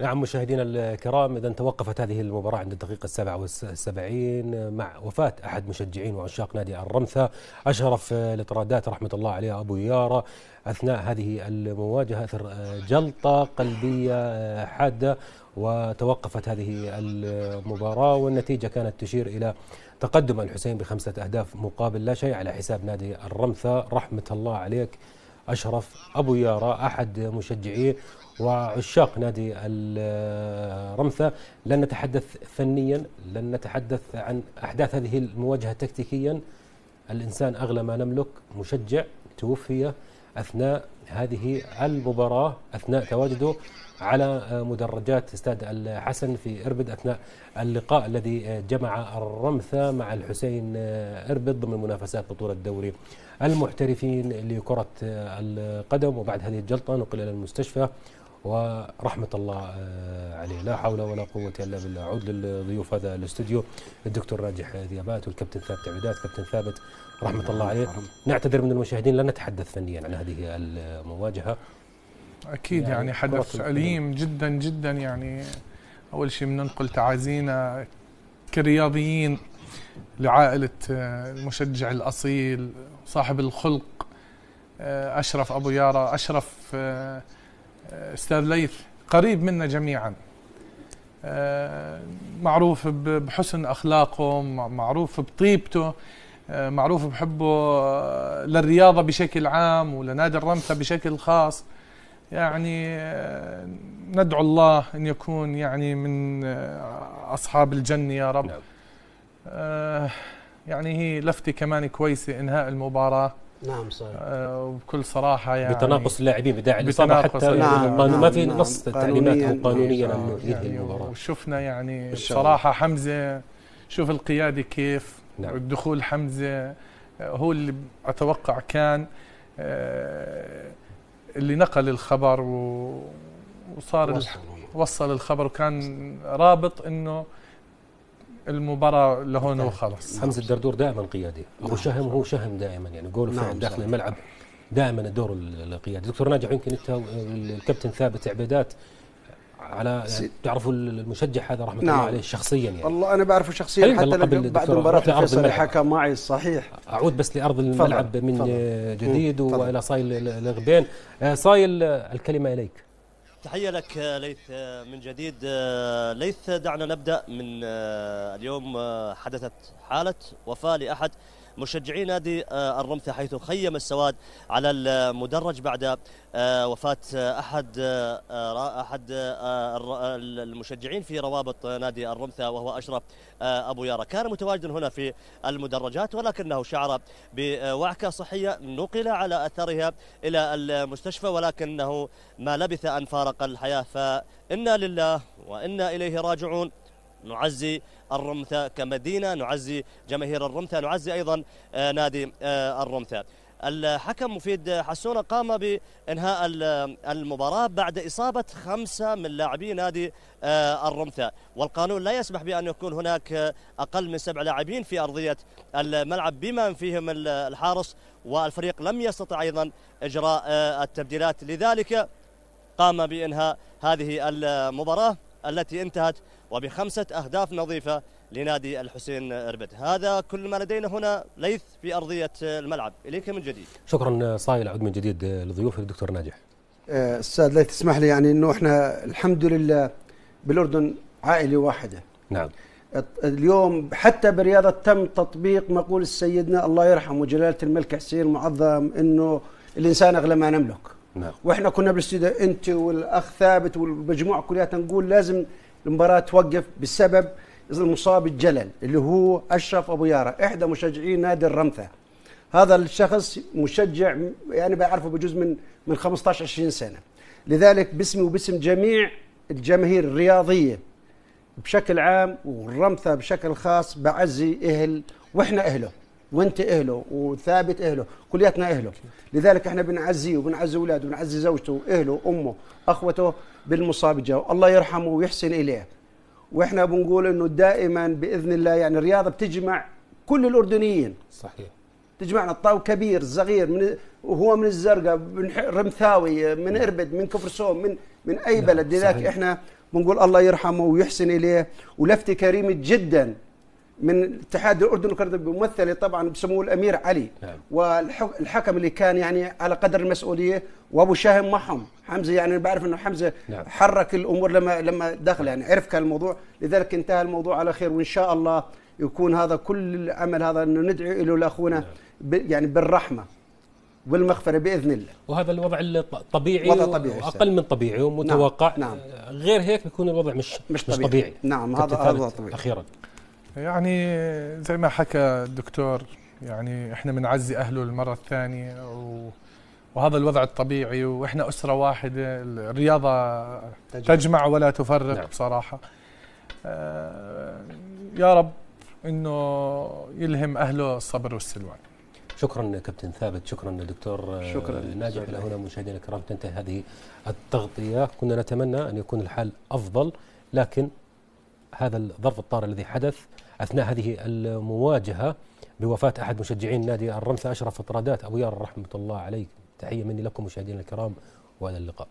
نعم مشاهدينا الكرام إذا توقفت هذه المباراة عند الدقيقة 77 مع وفاة أحد مشجعين وعشاق نادي الرمثة أشرف الاطرادات رحمة الله عليه أبو يارة أثناء هذه المواجهة أثر جلطة قلبية حادة وتوقفت هذه المباراة والنتيجة كانت تشير إلى تقدم الحسين بخمسة أهداف مقابل لا شيء على حساب نادي الرمثة رحمة الله عليك أشرف أبو يارا أحد مشجعيه وعشاق نادي الرمثة لن نتحدث فنيا لن نتحدث عن أحداث هذه المواجهة تكتيكيا الإنسان أغلى ما نملك مشجع توفي أثناء هذه المباراة أثناء تواجده على مدرجات استاد الحسن في إربد أثناء اللقاء الذي جمع الرمثة مع الحسين إربد ضمن منافسات بطولة دوري المحترفين لكرة القدم وبعد هذه الجلطة نقل إلى المستشفى ورحمة الله آه، عليه لا حول ولا قوة إلا بالله أعود للضيوف هذا الاستوديو الدكتور راجح ذيابات والكابتن ثابت عبيدات كابتن ثابت رحمة الله عليه نعتذر من المشاهدين لا نتحدث فنيا عن هذه المواجهة أكيد يعني, يعني حدث أليم جدا جدا يعني أول شيء بننقل تعازينا كرياضيين لعائلة آه، المشجع الأصيل صاحب الخلق آه، أشرف أبو يارا أشرف استاذ ليث قريب منا جميعا آه، معروف بحسن اخلاقه معروف بطيبته آه، معروف بحبه آه، للرياضه بشكل عام ولنادي الرمثا بشكل خاص يعني ندعو الله ان يكون يعني من اصحاب الجنه يا رب نعم. يعني هي لفته كمان كويسه انهاء المباراه نعم صحيح آه، وبكل صراحه يعني بتناقص اللاعبين بداعي يعني الاصابه حتى نعم ما, نعم ما في نعم, نعم. نص تعليمات قانونيه انه يعني المباراه وشفنا يعني بصراحه حمزه شوف القيادة كيف نعم. الدخول حمزه آه، هو اللي اتوقع كان آه، اللي نقل الخبر وصار وصل, وصل الخبر وكان رابط انه المباراه لهون نعم. وخلص حمزه الدردور دائما قيادي هو نعم، شهم هو شهم دائما يعني جوله نعم. داخل الملعب دائما الدور القيادي دكتور ناجح يمكن انت الكابتن ثابت عبيدات على يعني تعرفوا المشجع هذا رحمه نعم. الله عليه شخصيا يعني والله انا بعرفه شخصيا حتى قبل بعد مباراه الفيصل الحكم معي صحيح اعود بس لارض الملعب فضل. من فضل. جديد والى صايل الغبين آه، صايل آه، الكلمه اليك تحية لك آه، ليث آه، من جديد آه، ليث دعنا نبدأ من اليوم حدثت حالة وفاة لأحد مشجعي نادي آه، الرمثة حيث خيم السواد على المدرج بعد آه، وفاة آه، أحد أحد المشجعين في روابط نادي الرمثة وهو أشرف أبو يارا كان متواجدا هنا في المدرجات ولكنه شعر بوعكة صحية نقل على أثرها إلى المستشفى ولكنه ما لبث أن فارق الحياة فإنا لله وإنا إليه راجعون نعزي الرمثة كمدينة نعزي جماهير الرمثة نعزي أيضا آه، نادي آه، الرمثة الحكم مفيد حسونة قام بإنهاء المباراة بعد إصابة خمسة من لاعبي نادي آه، الرمثة والقانون لا يسمح بأن يكون هناك أقل من سبع لاعبين في أرضية الملعب بما فيهم الحارس والفريق لم يستطع أيضا إجراء التبديلات لذلك قام بإنهاء هذه المباراة التي انتهت وبخمسة أهداف نظيفة لنادي الحسين إربد هذا كل ما لدينا هنا ليث في أرضية الملعب إليك من جديد شكرا صايل عود من جديد لضيوفك دكتور ناجح أه، أستاذ ليث تسمح لي يعني أنه إحنا الحمد لله بالأردن عائلة واحدة نعم اليوم حتى برياضة تم تطبيق مقول سيدنا الله يرحمه جلالة الملك حسين المعظم أنه الإنسان أغلى ما نملك نعم. واحنا كنا بالاستوديو انت والاخ ثابت والمجموعه كلها نقول لازم المباراه توقف بسبب المصاب الجلل اللي هو اشرف ابو يارا احدى مشجعي نادي الرمثه هذا الشخص مشجع يعني بعرفه بجوز من من 15 20 سنه لذلك باسمي وباسم جميع الجماهير الرياضيه بشكل عام والرمثه بشكل خاص بعزي اهل واحنا اهله وانت اهله وثابت اهله كلياتنا اهله لذلك احنا بنعزيه وبنعزي اولاده وبنعزي زوجته واهله امه اخوته بالمصاب الجو الله يرحمه ويحسن اليه واحنا بنقول انه دائما باذن الله يعني الرياضه بتجمع كل الاردنيين صحيح تجمعنا الطاو كبير صغير من وهو من الزرقاء من رمثاوي من نعم. اربد من كفرسوم من من اي نعم، بلد لذلك احنا بنقول الله يرحمه ويحسن اليه ولفته كريمه جدا من الاتحاد الاردني والكردي بممثله طبعا بسمو الامير علي نعم. والحكم اللي كان يعني على قدر المسؤوليه وابو شاهم معهم حمزه يعني بعرف انه حمزه نعم. حرك الامور لما لما دخل يعني عرف كان الموضوع لذلك انتهى الموضوع على خير وان شاء الله يكون هذا كل العمل هذا انه ندعو له لاخونا نعم. يعني بالرحمه والمغفرة بإذن الله وهذا الوضع الطبيعي وضع طبيعي وأقل من طبيعي نعم. ومتوقع نعم. نعم. غير هيك بيكون الوضع مش مش طبيعي, مش طبيعي. نعم هذا هذا طبيعي أخيرا يعني زي ما حكى الدكتور يعني احنا بنعزي اهله للمره الثانيه و وهذا الوضع الطبيعي واحنا اسره واحده الرياضه تجمع, تجمع ولا تفرق نعم. بصراحه آه، يا رب انه يلهم اهله الصبر والسلوان شكرا كابتن ثابت شكرا دكتور آه، شكرا ناجح الى هنا مشاهدينا الكرام تنتهي هذه التغطيه كنا نتمنى ان يكون الحال افضل لكن هذا الظرف الطارئ الذي حدث اثناء هذه المواجهه بوفاه احد مشجعين نادي الرمثا اشرف طرادات ابو يار رحمه الله عليه تحيه مني لكم مشاهدينا الكرام والى اللقاء